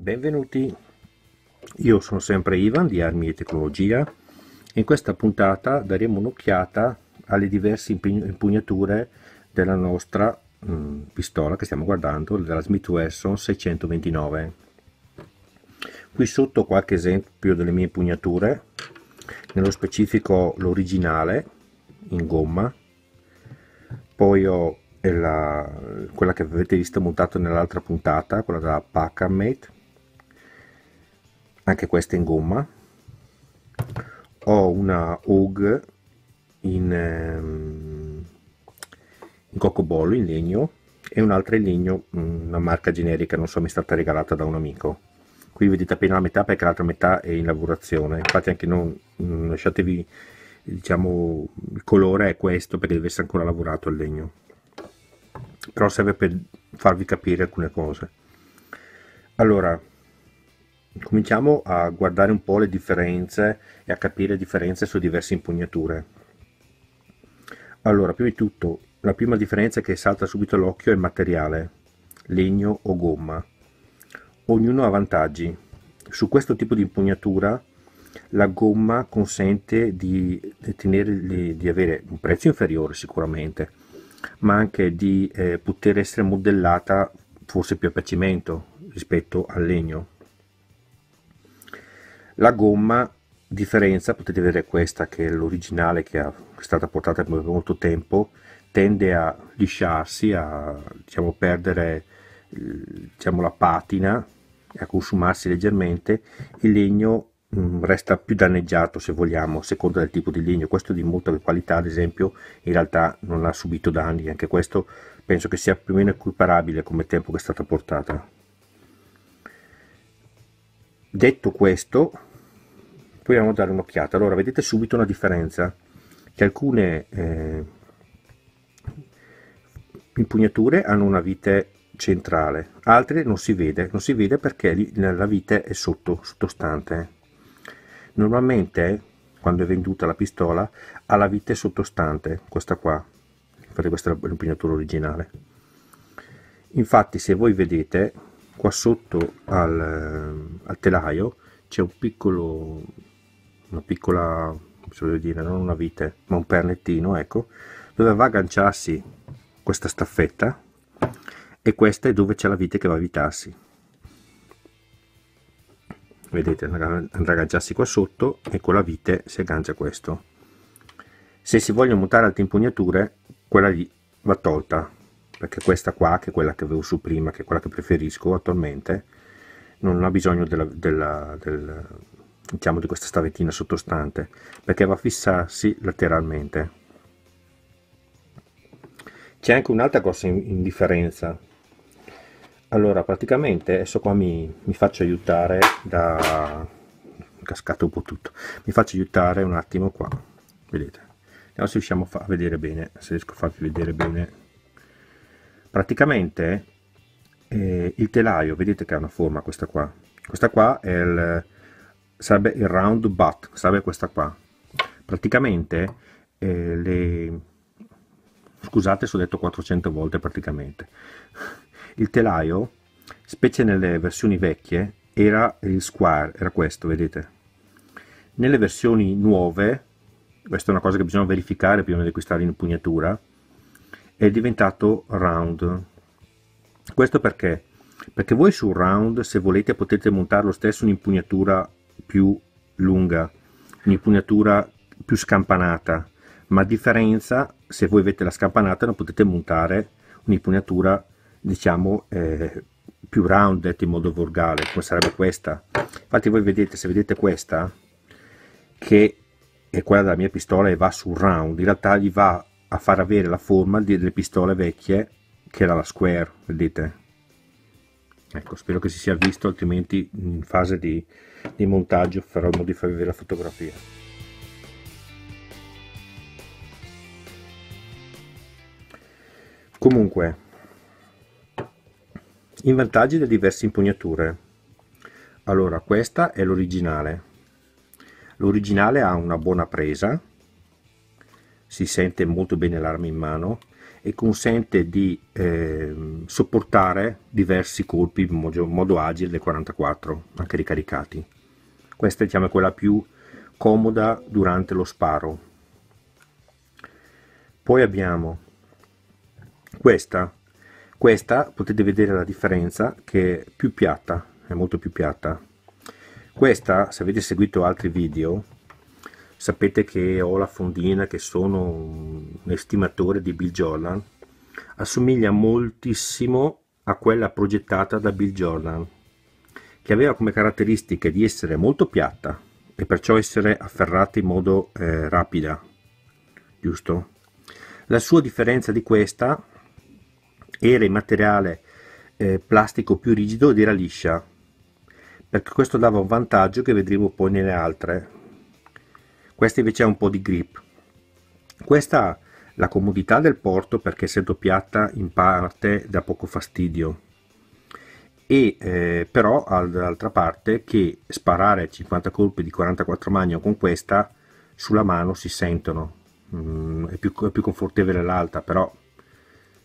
Benvenuti, io sono sempre Ivan di Armi e Tecnologia. In questa puntata daremo un'occhiata alle diverse impugnature della nostra mh, mm, pistola che stiamo guardando, della Smith Wesson 629. Qui sotto qualche esempio delle mie impugnature, nello specifico l'originale in gomma, poi ho la, quella che avete visto montata nell'altra puntata, quella della Pack Mate anche questa in gomma ho una Hug in, ehm, in coccobollo in legno e un'altra in legno mm, una marca generica non so mi è stata regalata da un amico qui vedete appena la metà perché l'altra metà è in lavorazione infatti anche non mm, lasciatevi diciamo il colore è questo perché deve essere ancora lavorato il legno però serve per farvi capire alcune cose allora cominciamo a guardare un po' le differenze e a capire le differenze su diverse impugnature. Allora, prima di tutto, la prima differenza che salta subito all'occhio è il materiale, legno o gomma. Ognuno ha vantaggi. Su questo tipo di impugnatura la gomma consente di, tenere, di, di avere un prezzo inferiore sicuramente, ma anche di eh, poter essere modellata forse più a piacimento rispetto al legno la gomma differenza, potete vedere questa che è l'originale che, è stata portata per molto tempo, tende a lisciarsi, a diciamo, perdere diciamo, la patina, e a consumarsi leggermente, il legno mm, resta più danneggiato se vogliamo, a seconda del tipo di legno, questo di molta qualità ad esempio in realtà non ha subito danni, anche questo penso che sia più o meno equiparabile come tempo che è stata portata. Detto questo, proviamo a dare un'occhiata allora vedete subito una differenza che alcune eh, impugnature hanno una vite centrale altre non si vede non si vede perché la vite è sotto sottostante normalmente quando è venduta la pistola ha la vite sottostante questa qua infatti questa è l'impugnatura originale infatti se voi vedete qua sotto al, al telaio c'è un piccolo una piccola, voglio dire, non una vite, ma un pernettino, ecco, dove va a agganciarsi questa staffetta e questa è dove c'è la vite che va a evitarsi. Vedete, andrà a agganciarsi qua sotto e con la vite si aggancia questo. Se si vogliono mutare altre impugnature, quella lì va tolta, perché questa qua, che è quella che avevo su prima, che è quella che preferisco attualmente, non ha bisogno della, della, del, diciamo di questa stavettina sottostante perché va a fissarsi lateralmente c'è anche un'altra grossa indifferenza allora praticamente adesso qua mi, mi faccio aiutare da cascato un po' tutto mi faccio aiutare un attimo qua vedete vediamo se riusciamo a vedere bene se riesco a farvi vedere bene praticamente eh, il telaio vedete che ha una forma questa qua questa qua è il, sarebbe il round butt, sarebbe questa qua. Praticamente eh, le... scusate se ho detto 400 volte praticamente. Il telaio, specie nelle versioni vecchie, era il square, era questo, vedete. Nelle versioni nuove, questa è una cosa che bisogna verificare prima di acquistare l'impugnatura, è diventato round. Questo perché? Perché voi sul round, se volete, potete montare lo stesso un'impugnatura più lunga, un'impugnatura più scampanata, ma a differenza se voi avete la scampanata non potete montare un'impugnatura diciamo eh, più rounded in modo volgare come sarebbe questa infatti voi vedete se vedete questa che è quella della mia pistola e va sul round in realtà gli va a far avere la forma delle pistole vecchie che era la square vedete ecco spero che si sia visto altrimenti in fase di, di montaggio farò il modo di farvi vedere la fotografia comunque i vantaggi delle diverse impugnature allora questa è l'originale l'originale ha una buona presa si sente molto bene l'arma in mano e consente di eh, sopportare diversi colpi in modo, in modo agile del 44, anche ricaricati. Questa diciamo, è quella più comoda durante lo sparo. Poi abbiamo questa, questa potete vedere la differenza che è più piatta, è molto più piatta. Questa, se avete seguito altri video, Sapete che ho la fondina che sono un estimatore di Bill Jordan, assomiglia moltissimo a quella progettata da Bill Jordan, che aveva come caratteristiche di essere molto piatta e perciò essere afferrata in modo eh, rapida, giusto? La sua differenza di questa era il materiale eh, plastico più rigido ed era liscia, perché questo dava un vantaggio che vedremo poi nelle altre, questa invece ha un po' di grip questa la comodità del porto perché se doppiata in parte dà poco fastidio e eh, però dall'altra parte che sparare 50 colpi di 44 magno con questa sulla mano si sentono mm, è, più, è più confortevole l'alta però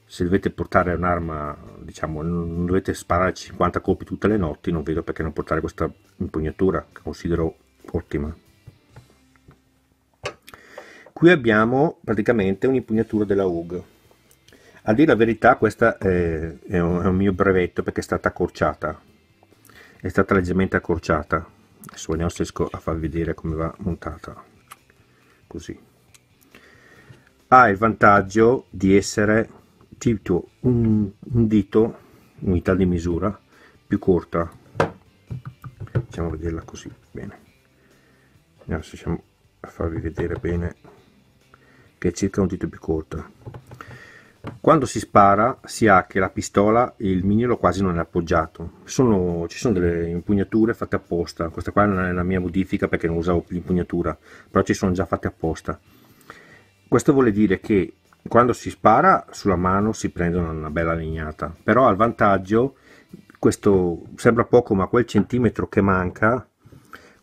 se dovete portare un'arma, diciamo, non dovete sparare 50 colpi tutte le notti, non vedo perché non portare questa impugnatura, che considero ottima. Qui abbiamo praticamente un'impugnatura della UG. A dire la verità questa è, è, un, è un mio brevetto perché è stata accorciata, è stata leggermente accorciata. Adesso vediamo se riesco a farvi vedere come va montata. Così. Ha il vantaggio di essere tipo un, un dito, unità di misura, più corta. Facciamo vederla così, bene. Adesso se riusciamo a farvi vedere bene che è circa un dito più corto. Quando si spara si ha che la pistola il mignolo quasi non è appoggiato, sono, ci sono delle impugnature fatte apposta, questa qua non è la mia modifica perché non usavo più l'impugnatura, però ci sono già fatte apposta. Questo vuol dire che quando si spara sulla mano si prende una bella legnata, però al vantaggio questo sembra poco ma quel centimetro che manca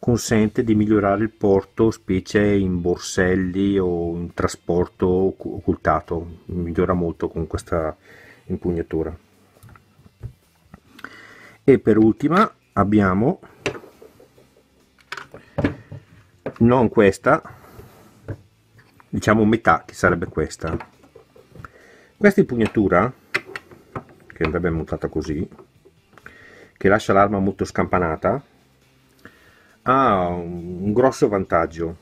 consente di migliorare il porto specie in borselli o in trasporto occultato migliora molto con questa impugnatura e per ultima abbiamo non questa diciamo metà che sarebbe questa questa impugnatura che andrebbe montata così che lascia l'arma molto scampanata ha un grosso vantaggio.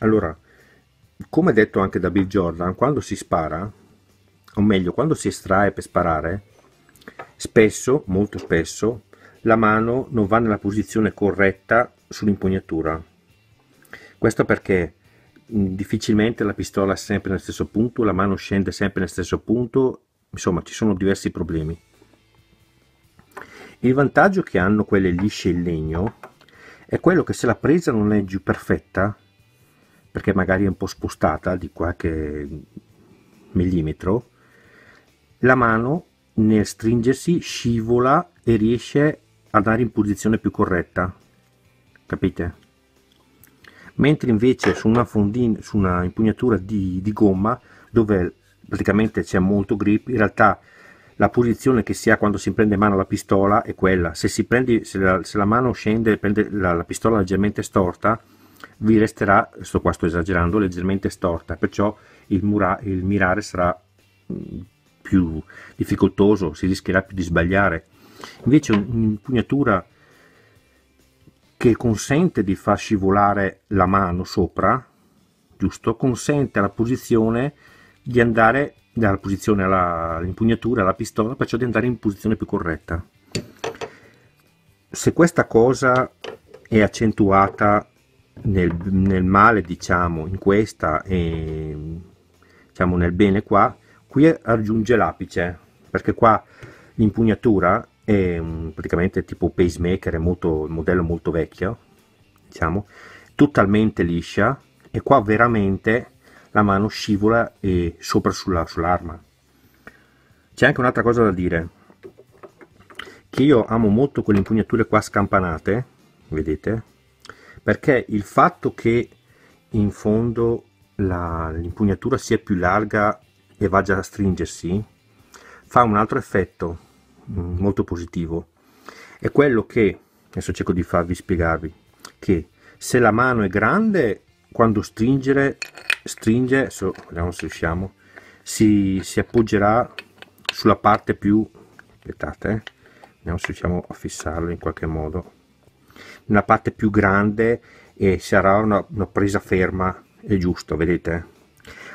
Allora, come detto anche da Bill Jordan, quando si spara, o meglio, quando si estrae per sparare, spesso, molto spesso, la mano non va nella posizione corretta sull'impugnatura. Questo perché mm, difficilmente la pistola è sempre nel stesso punto, la mano scende sempre nel stesso punto, insomma ci sono diversi problemi. Il vantaggio che hanno quelle lisce in legno è quello che se la presa non è giù perfetta, perché magari è un po' spostata di qualche millimetro, la mano nel stringersi scivola e riesce a dare in posizione più corretta, capite? Mentre invece su una, fondina, su una impugnatura di, di gomma, dove praticamente c'è molto grip, in realtà la posizione che si ha quando si prende mano la pistola è quella, se, prendi, se, la, se la, mano scende e prende la, la, pistola leggermente storta, vi resterà, sto qua sto esagerando, leggermente storta, perciò il, mura, il mirare sarà mm, più difficoltoso, si rischierà più di sbagliare. Invece un'impugnatura che consente di far scivolare la mano sopra, giusto, consente alla posizione di andare dalla posizione all'impugnatura, alla pistola, perciò di andare in posizione più corretta. Se questa cosa è accentuata nel, nel male, diciamo, in questa e diciamo nel bene qua, qui raggiunge l'apice, perché qua l'impugnatura è praticamente tipo pacemaker, è molto, un modello molto vecchio, diciamo, totalmente liscia, e qua veramente la mano scivola e sopra sulla, sull'arma. C'è anche un'altra cosa da dire, che io amo molto quelle impugnature qua scampanate, vedete, perché il fatto che in fondo l'impugnatura sia più larga e vada a stringersi fa un altro effetto mm, molto positivo è quello che adesso cerco di farvi spiegarvi che se la mano è grande quando stringere stringe, so, vediamo se riusciamo, si, si, appoggerà sulla parte più, aspettate, eh, vediamo se riusciamo a fissarlo in qualche modo, nella parte più grande e sarà una, una presa ferma e giusto, vedete?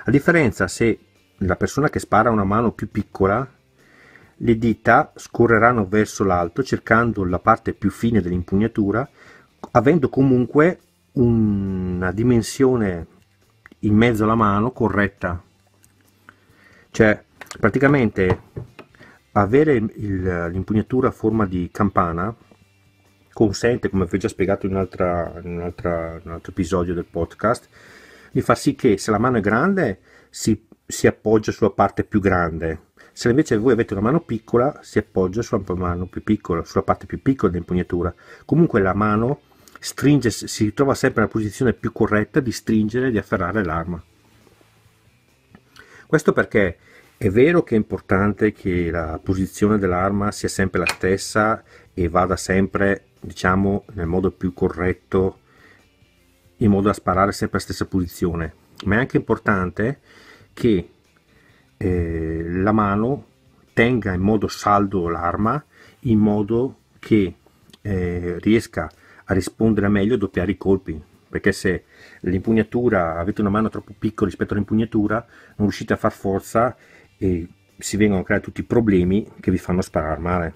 A differenza se la persona che spara una mano più piccola, le dita scorreranno verso l'alto cercando la parte più fine dell'impugnatura, avendo comunque una dimensione in mezzo alla mano corretta cioè praticamente avere l'impugnatura a forma di campana consente come vi ho già spiegato in, un'altra, in, un'altra, in un altro episodio del podcast di far sì che se la mano è grande si, si appoggia sulla parte più grande se invece voi avete una mano piccola si appoggia sulla mano più piccola sulla parte più piccola dell'impugnatura comunque la mano stringe, si trova sempre nella posizione più corretta di stringere e di afferrare l'arma. Questo perché è vero che è importante che la posizione dell'arma sia sempre la stessa e vada sempre, diciamo, nel modo più corretto, in modo da sparare sempre la stessa posizione, ma è anche importante che eh, la mano tenga in modo saldo l'arma in modo che eh, riesca a rispondere meglio e doppiare i colpi perché se l'impugnatura avete una mano troppo piccola rispetto all'impugnatura non riuscite a far forza e si vengono a creare tutti i problemi che vi fanno sparare male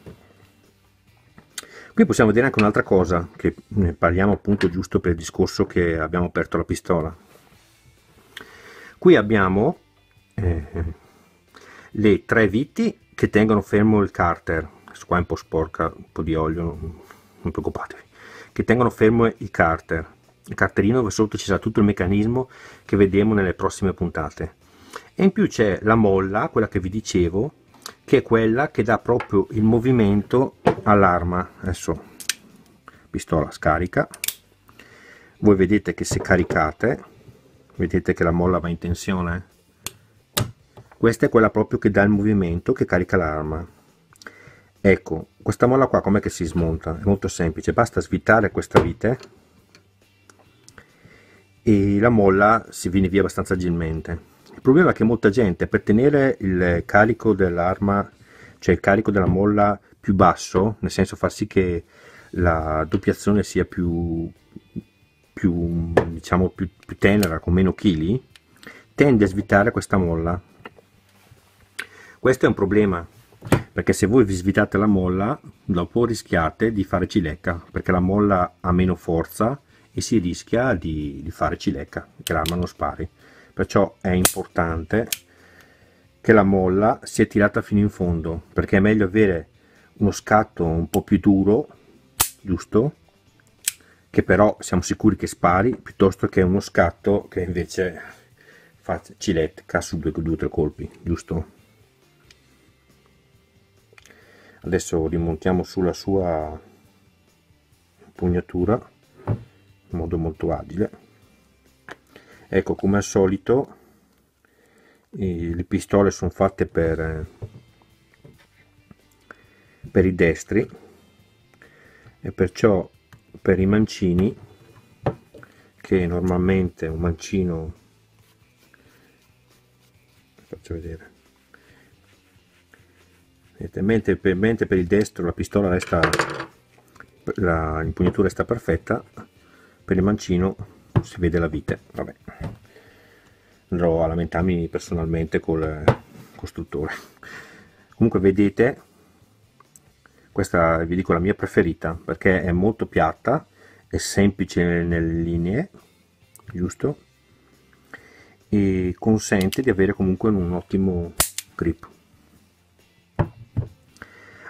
qui possiamo vedere anche un'altra cosa che ne parliamo appunto giusto per il discorso che abbiamo aperto la pistola qui abbiamo eh, le tre viti che tengono fermo il carter questo qua è un po' sporca un po' di olio non, non preoccupatevi che tengono fermo i carter, il carterino dove sotto ci sarà tutto il meccanismo che vedremo nelle prossime puntate. E in più c'è la molla, quella che vi dicevo, che è quella che dà proprio il movimento all'arma. Adesso pistola scarica, voi vedete che se caricate, vedete che la molla va in tensione, questa è quella proprio che dà il movimento che carica l'arma ecco questa molla qua com'è che si smonta è molto semplice basta svitare questa vite e la molla si viene via abbastanza agilmente il problema è che molta gente per tenere il carico dell'arma cioè il carico della molla più basso nel senso far sì che la doppiazione sia più più diciamo più, più tenera con meno chili tende a svitare questa molla questo è un problema perché se voi vi svitate la molla dopo rischiate di fare cilecca perché la molla ha meno forza e si rischia di, di fare cilecca che l'arma non spari perciò è importante che la molla sia tirata fino in fondo perché è meglio avere uno scatto un po' più duro giusto che però siamo sicuri che spari piuttosto che uno scatto che invece fa cilecca su due o tre colpi giusto adesso rimontiamo sulla sua pugnatura in modo molto agile ecco come al solito le pistole sono fatte per eh, per i destri e perciò per i mancini che normalmente un mancino faccio vedere mentre per, mentre per il destro la pistola resta l'impugnatura resta perfetta per il mancino si vede la vite vabbè andrò a lamentarmi personalmente col eh, costruttore comunque vedete questa vi dico la mia preferita perché è molto piatta è semplice nelle linee giusto e consente di avere comunque un ottimo grip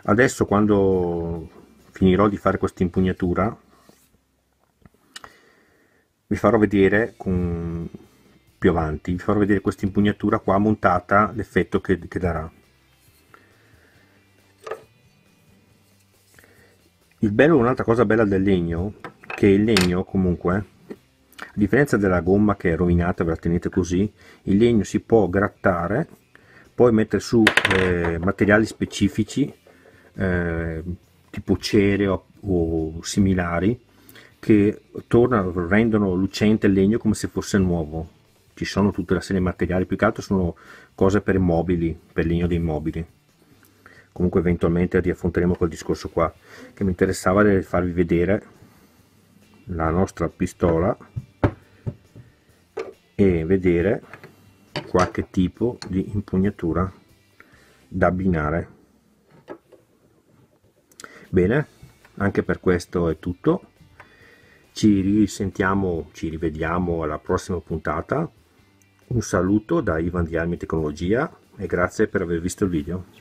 adesso quando finirò di fare questa impugnatura vi farò vedere con, più avanti vi farò vedere questa impugnatura qua montata l'effetto che, che darà il bello un'altra cosa bella del legno che il legno comunque a differenza della gomma che è rovinata ve la tenete così il legno si può grattare poi mettere su eh, materiali specifici eh, tipo cere o, o similari che tornano, rendono lucente il legno come se fosse nuovo. Ci sono tutta una serie di materiali, più che altro sono cose per mobili, per legno dei mobili. Comunque eventualmente riaffronteremo quel discorso qua, che mi interessava di farvi vedere la nostra pistola e vedere qualche tipo di impugnatura da abbinare bene anche per questo è tutto ci risentiamo ci rivediamo alla prossima puntata un saluto da Ivan di Almi Tecnologia e grazie per aver visto il video